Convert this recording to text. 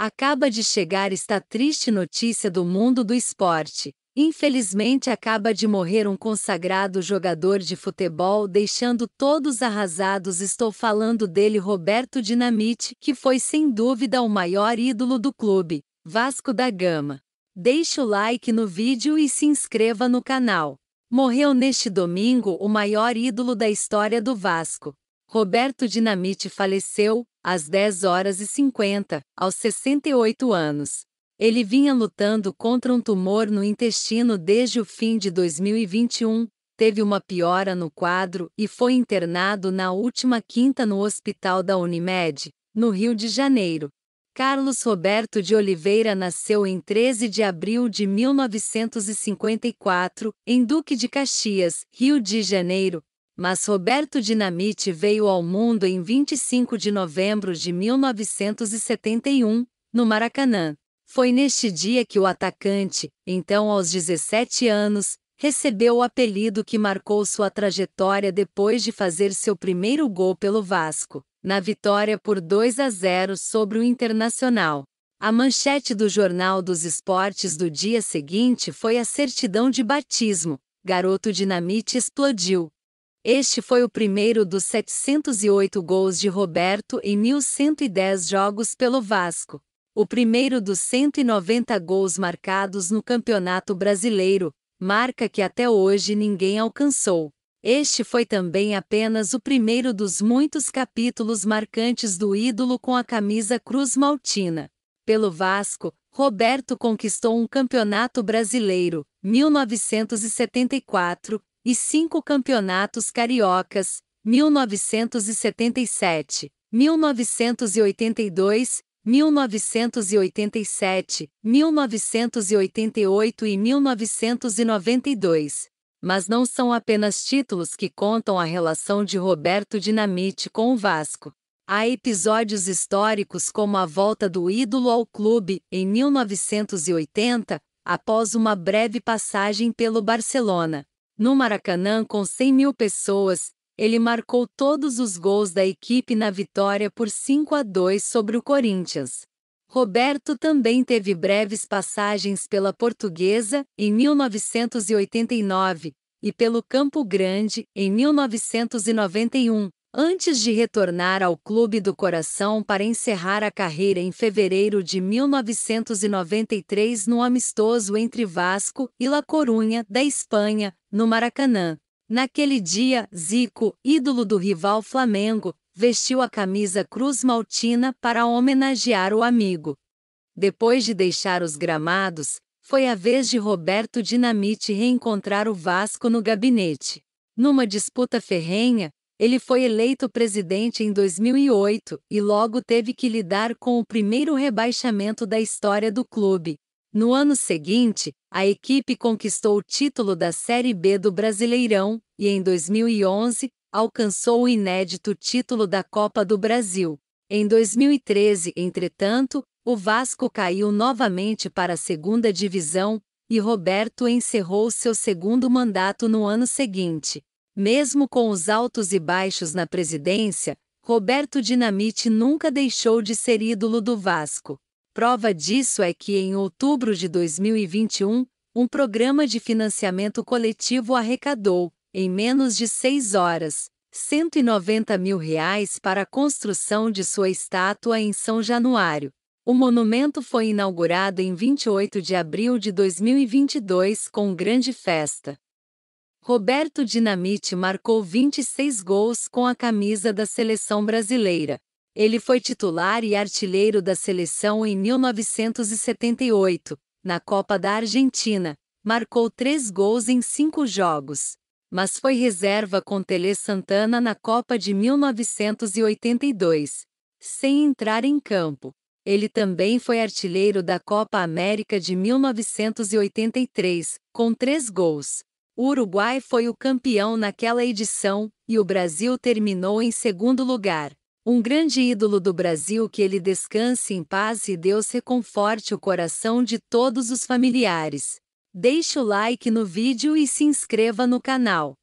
Acaba de chegar esta triste notícia do mundo do esporte. Infelizmente acaba de morrer um consagrado jogador de futebol, deixando todos arrasados. Estou falando dele, Roberto Dinamite, que foi sem dúvida o maior ídolo do clube, Vasco da Gama. Deixe o like no vídeo e se inscreva no canal. Morreu neste domingo o maior ídolo da história do Vasco. Roberto Dinamite faleceu, às 10 horas e 50, aos 68 anos. Ele vinha lutando contra um tumor no intestino desde o fim de 2021, teve uma piora no quadro e foi internado na última quinta no hospital da Unimed, no Rio de Janeiro. Carlos Roberto de Oliveira nasceu em 13 de abril de 1954, em Duque de Caxias, Rio de Janeiro, mas Roberto Dinamite veio ao mundo em 25 de novembro de 1971, no Maracanã. Foi neste dia que o atacante, então aos 17 anos, recebeu o apelido que marcou sua trajetória depois de fazer seu primeiro gol pelo Vasco, na vitória por 2 a 0 sobre o Internacional. A manchete do Jornal dos Esportes do dia seguinte foi a certidão de batismo. Garoto Dinamite explodiu. Este foi o primeiro dos 708 gols de Roberto em 1.110 jogos pelo Vasco, o primeiro dos 190 gols marcados no Campeonato Brasileiro, marca que até hoje ninguém alcançou. Este foi também apenas o primeiro dos muitos capítulos marcantes do ídolo com a camisa Cruz Maltina. Pelo Vasco, Roberto conquistou um campeonato brasileiro, 1974, e cinco campeonatos cariocas, 1977, 1982, 1987, 1988 e 1992. Mas não são apenas títulos que contam a relação de Roberto Dinamite com o Vasco. Há episódios históricos como a volta do ídolo ao clube em 1980, após uma breve passagem pelo Barcelona. No Maracanã, com 100 mil pessoas, ele marcou todos os gols da equipe na vitória por 5 a 2 sobre o Corinthians. Roberto também teve breves passagens pela Portuguesa, em 1989, e pelo Campo Grande, em 1991, antes de retornar ao Clube do Coração para encerrar a carreira em fevereiro de 1993 no amistoso entre Vasco e La Corunha, da Espanha, no Maracanã. Naquele dia, Zico, ídolo do rival Flamengo, vestiu a camisa Cruz Maltina para homenagear o amigo. Depois de deixar os gramados, foi a vez de Roberto Dinamite reencontrar o Vasco no gabinete. Numa disputa ferrenha, ele foi eleito presidente em 2008 e logo teve que lidar com o primeiro rebaixamento da história do clube, no ano seguinte, a equipe conquistou o título da Série B do Brasileirão e, em 2011, alcançou o inédito título da Copa do Brasil. Em 2013, entretanto, o Vasco caiu novamente para a segunda divisão e Roberto encerrou seu segundo mandato no ano seguinte. Mesmo com os altos e baixos na presidência, Roberto Dinamite nunca deixou de ser ídolo do Vasco. Prova disso é que, em outubro de 2021, um programa de financiamento coletivo arrecadou, em menos de seis horas, 190 mil reais para a construção de sua estátua em São Januário. O monumento foi inaugurado em 28 de abril de 2022 com grande festa. Roberto Dinamite marcou 26 gols com a camisa da seleção brasileira. Ele foi titular e artilheiro da seleção em 1978, na Copa da Argentina. Marcou três gols em cinco jogos, mas foi reserva com Tele Santana na Copa de 1982, sem entrar em campo. Ele também foi artilheiro da Copa América de 1983, com três gols. O Uruguai foi o campeão naquela edição e o Brasil terminou em segundo lugar um grande ídolo do Brasil que ele descanse em paz e Deus reconforte o coração de todos os familiares. Deixe o like no vídeo e se inscreva no canal.